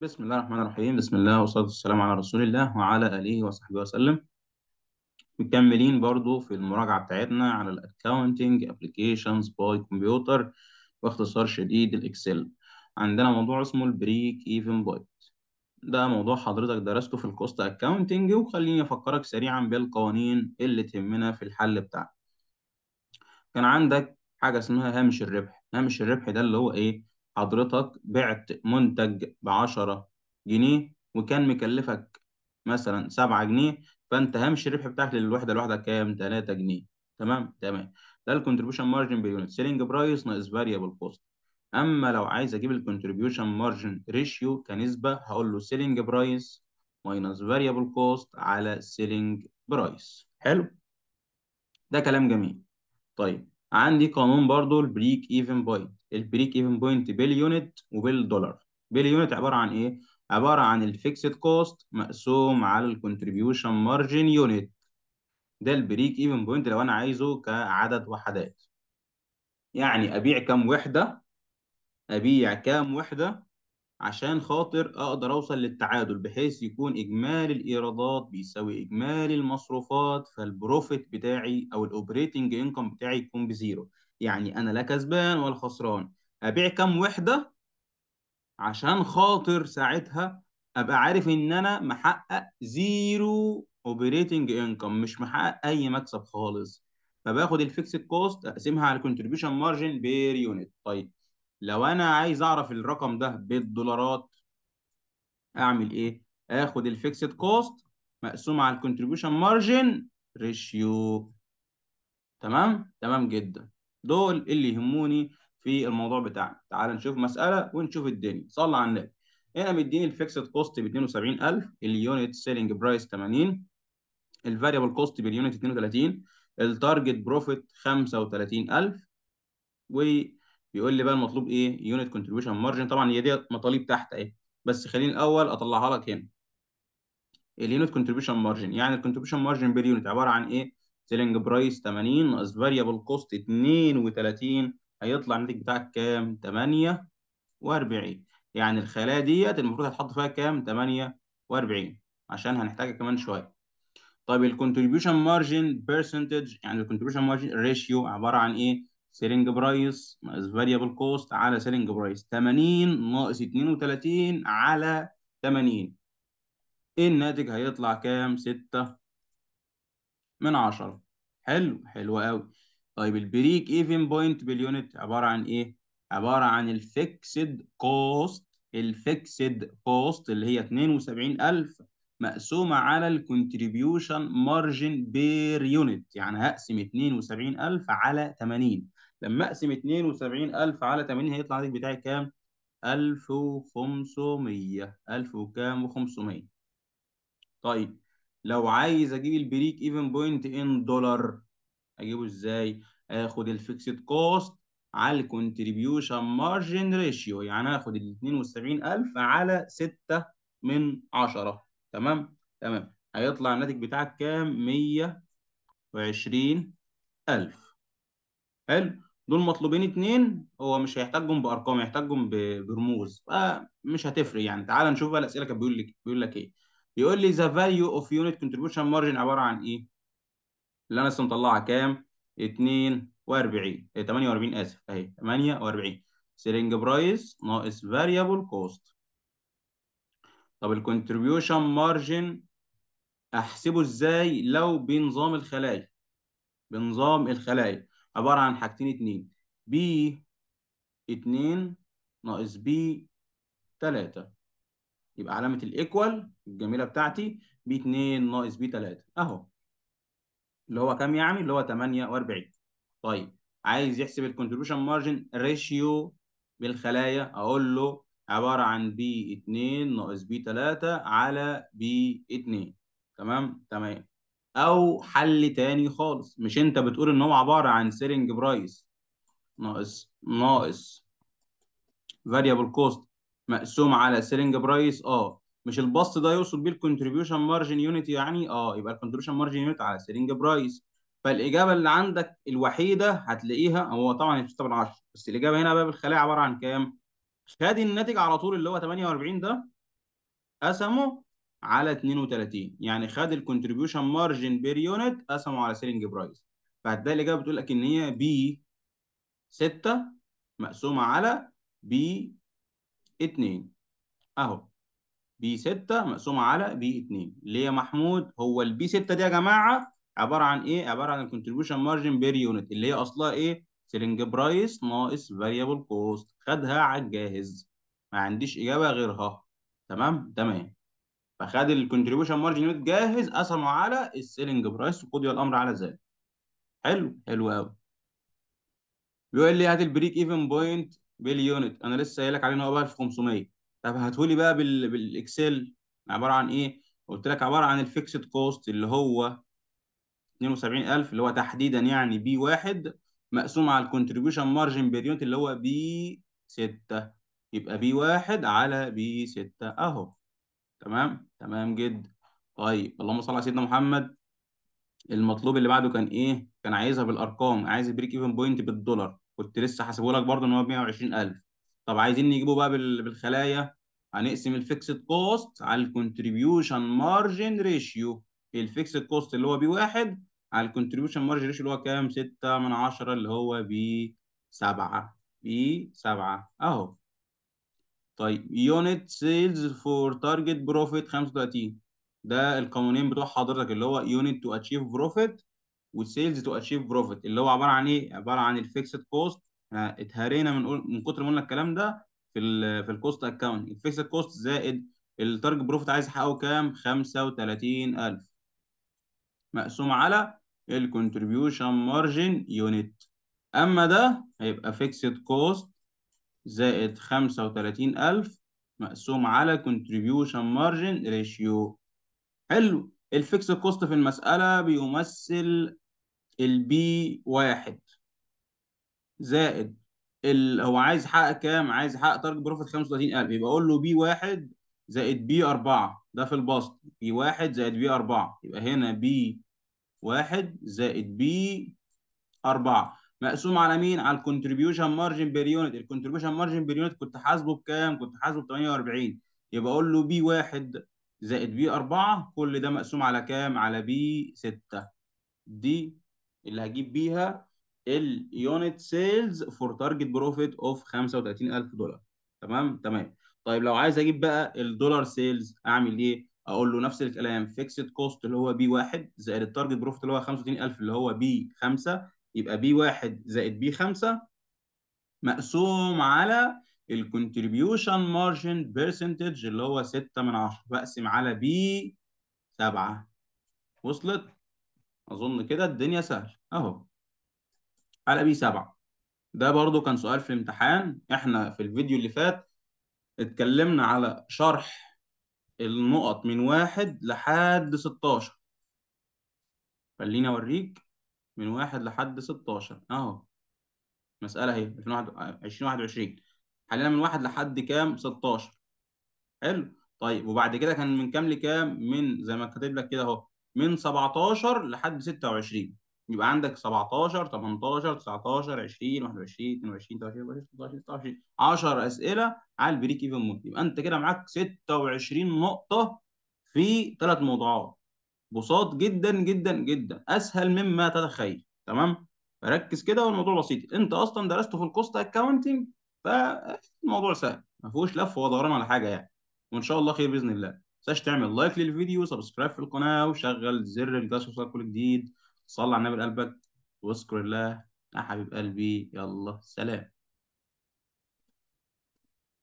بسم الله الرحمن الرحيم بسم الله والصلاة والسلام على رسول الله وعلى آله وصحبه وسلم مكملين برضو في المراجعة بتاعتنا على الأكاونتنج أبليكيشنز باي كمبيوتر باختصار شديد الإكسل عندنا موضوع اسمه البريك إيفن بوينت ده موضوع حضرتك درسته في الكوست أكاونتنج وخليني أفكرك سريعا بالقوانين اللي تهمنا في الحل بتاعنا كان عندك حاجة اسمها هامش الربح هامش الربح ده اللي هو إيه حضرتك بعت منتج بعشرة جنيه وكان مكلفك مثلا سبعة جنيه فانت هامش الربح بتاعك للوحدة الواحدة كام؟ تلاتة جنيه تمام تمام ده الكونتريبيوشن مارجن باليونت سيلينج برايس ناقص فاريبل كوست اما لو عايز اجيب الكونتريبيوشن مارجن ريشيو كنسبة هقول له سيلينج برايس ماينس فاريبل كوست على سيلينج برايس حلو ده كلام جميل طيب عندي قانون برضو البريك ايفن بوينت البريك ايفن بوينت باليونت وبالدولار باليونت عباره عن ايه عباره عن الفيكسد كوست مقسوم على الكونتريبيوشن مارجن يونت ده البريك ايفن بوينت لو انا عايزه كعدد وحدات يعني ابيع كام وحده ابيع كام وحده عشان خاطر اقدر اوصل للتعادل بحيث يكون اجمالي الايرادات بيساوي اجمالي المصروفات فالبروفيت بتاعي او الاوبريتنج انكم بتاعي يكون بزيرو يعني انا لا كسبان ولا خسران ابيع كام وحده عشان خاطر ساعتها ابقى عارف ان انا محقق زيرو اوبريتنج انكم مش محقق اي مكسب خالص فباخد الفيكسد كوست اقسمها على الكونتريبيوشن مارجن بير يونت طيب لو انا عايز اعرف الرقم ده بالدولارات اعمل ايه اخد الفيكسد كوست مقسوم على الكونتريبيوشن مارجن ريشيو تمام تمام جدا دول اللي يهموني في الموضوع بتاعنا تعال نشوف مساله ونشوف الدنيا صلى على النبي هنا مديني الفيكسد كوست ب 72000 اليونت سيلينج برايس 80 الفاريبل كوست باليونت 32 التارجت بروفيت 35000 و بيقول لي بقى المطلوب ايه يونت كونتريبيوشن مارجن طبعا هي دي مطالب تحت اهي بس خليني الاول اطلعها لك هنا اليونت كونتريبيوشن مارجن يعني الكونتريبيوشن مارجن بير يونت عباره عن ايه سيلينج برايس 80 ناقص فاريبل كوست 32 هيطلع الناتج بتاعك كام 48 يعني الخلايا ديت المفروض هتحط فيها كام 48 عشان هنحتاجها كمان شويه طيب الكونتريبيوشن مارجن بيرسنتج يعني الكونتريبيوشن مارجن ريشيو عباره عن ايه سيلينج برايس ناقص فاريبل كوست على سيلينج برايس 80 ناقص 32 على 80 الناتج هيطلع كام 6 من 10 حلو حلو قوي طيب البريك ايفن بوينت باليونت عباره عن ايه عباره عن الفيكسد كوست الفيكسد كوست اللي هي 72000 مقسومة على الكونتريبيوشن مارجن بير يونت يعني هقسم 72000 على 80 لما اقسم 72000 على 80 هيطلع الناتج بتاعي كام 1500 1000 وكام و500 طيب لو عايز اجيب البريك ايفن بوينت ان دولار اجيبه ازاي اخد الفيكسد كوست على الكونتريبيوشن مارجن ريشيو يعني اخد ال 72000 على 6 من 10 تمام تمام هيطلع الناتج بتاعك كام 120000 ألف حلو دول مطلوبين اتنين هو مش هيحتاجهم بارقام هيحتاجهم برموز فمش هتفرق يعني تعال نشوف بقى الاسئله كانت بيقول لك بيقول لك ايه يقول لي ذا فاليو اوف يونت كونتريبيوشن مارجن عباره عن ايه اللي انا لسه مطلعها كام 42 48 إيه، اسف اهي 48 سيلينج برايس ناقص فاريبل كوست طب الكونتريبيوشن مارجن احسبه ازاي لو بنظام الخلايا بنظام الخلايا عباره عن حاجتين اتنين بي اتنين ناقص بي تلاتة يبقى علامه الايكوال الجميله بتاعتي B اتنين ناقص B تلاتة اهو اللي هو كام يعني اللي هو 48 طيب عايز يحسب الكونتريبيوشن مارجن ريشيو بالخلايا اقول له عبارة عن بي 2 ناقص بي 3 على بي 2 تمام تمام أو حل تاني خالص مش أنت بتقول إن هو عبارة عن سيرنج برايس ناقص ناقص فاريبل كوست مقسوم على سيلينج برايس اه مش البسط ده يقصد بيه الكونتريبيوشن مارجن يونت يعني اه يبقى الكونتريبيوشن مارجن يونت على سيلينج برايس فالاجابه اللي عندك الوحيده هتلاقيها هو طبعا طبعا 10 بس الاجابه هنا بقى بالخليه عباره عن كام؟ خد الناتج على طول اللي هو 48 ده قسمه على 32 يعني خد الكونتريبيوشن مارجن بير يونت قسمه على سيلينج برايس فهتلاقي الاجابه بتقول لك ان هي بي 6 مقسومه على بي 2 اهو بي 6 مقسومه على بي 2 ليه يا محمود هو البي 6 دي يا جماعه عباره عن ايه عباره عن الكونتريبيوشن مارجن بير يونت اللي هي اصلها ايه سيلينج برايس ناقص فاريبل كوست خدها على الجاهز ما عنديش اجابه غيرها تمام تمام فخد الكونتريبيوشن مارجن جاهز قسمه على السيلينج برايس وقضي الامر على ذلك حلو حلو قوي بيقول لي هات البريك ايفن بوينت باليونت انا لسه قايل لك عليه ان هو بقى 1500 طب هاته لي بقى بال... بالاكسل عباره عن ايه قلت لك عباره عن الفيكسد كوست اللي هو 72000 اللي هو تحديدا يعني بي 1 مقسوم على الكونتريبيوشن مارجن بير يونت اللي هو بي 6 يبقى بي 1 على بي 6 اهو تمام تمام جدا طيب اللهم صل على سيدنا محمد المطلوب اللي بعده كان ايه كان عايزها بالارقام عايز البريك ايفن بوينت بالدولار كنت لسه حاسبه لك برضه ان هو ب 120000 طب عايزين نجيبه بقى بالخلايا هنقسم الفيكسد كوست على الكونتريبيوشن مارجن ريشيو الفيكسد كوست اللي هو بي 1 على الكونتريبيوشن مارجن ريشيو اللي هو كام 6 من 10 اللي هو ب 7 ب 7 اهو طيب يونت سيلز فور تارجت بروفيت 35 ده القوانين بتوع حضرتك اللي هو يونت تو اتشيف بروفيت والسيلز تو اتشيف بروفيت اللي هو عباره عن ايه عباره عن الفيكسد كوست احنا اتهرينا من من كتر ما قلنا الكلام ده في الـ في الكوست اكونت الفيكسد كوست زائد التارجت بروفيت عايز يحققه كام 35000 مقسوم على الكونتريبيوشن مارجن يونت اما ده هيبقى فيكسد كوست زائد 35000 مقسوم على كونتريبيوشن مارجن ريشيو حلو الفيكس كوست في المسألة بيمثل البي واحد زائد ال... هو عايز يحقق كام؟ عايز يحقق تارجت بروفيت 35000 يبقى اقول له بي واحد زائد بي 4 ده في البسط بي واحد زائد بي 4 يبقى هنا بي واحد زائد بي أربعة مقسوم على مين؟ على الكونتريبيوشن مارجن بير يونت، الكونتريبيوشن مارجن بير يونت كنت حاسبه بكام؟ كنت حاسبه ب 48 يبقى أقول له بي واحد زائد بي أربعة كل ده مقسوم على كام؟ على بي ستة دي اللي هجيب بيها اليونت سيلز فور تارجت بروفيت اوف 35000 دولار تمام تمام طيب لو عايز اجيب بقى الدولار سيلز اعمل ايه اقول له نفس الكلام فيكسد كوست اللي هو بي 1 زائد التارجت بروفيت اللي هو 35000 اللي هو بي 5 يبقى بي 1 زائد بي 5 مقسوم على الكونتريبيوشن مارجن بيرسنتج اللي هو 6 من 10 بقسم على بي 7 وصلت اظن كده الدنيا سهل اهو على بي 7 ده برضو كان سؤال في الامتحان احنا في الفيديو اللي فات اتكلمنا على شرح النقط من واحد لحد 16 خليني اوريك من واحد لحد 16 اهو مسألة اهي 2021 حلينا من واحد لحد كام 16 حلو طيب وبعد كده كان من كام لكام من زي ما كاتب لك كده اهو من 17 لحد 26 يبقى عندك 17 18 19 20 21 22 23 24 26 10 اسئله على البريك ايفن مود يبقى انت كده معاك 26 نقطه في ثلاث موضوعات بساط جدا جدا جدا اسهل مما تتخيل تمام فركز كده والموضوع بسيط انت اصلا درسته في الكوست اكاونتنج فالموضوع سهل ما فيهوش لف ودوران على حاجه يعني وان شاء الله خير باذن الله ما تنساش تعمل لايك للفيديو سبسكرايب في القناه وشغل زر الجرس وصلك كل جديد صل على النبي قلبك واذكر الله يا حبيب قلبي يلا سلام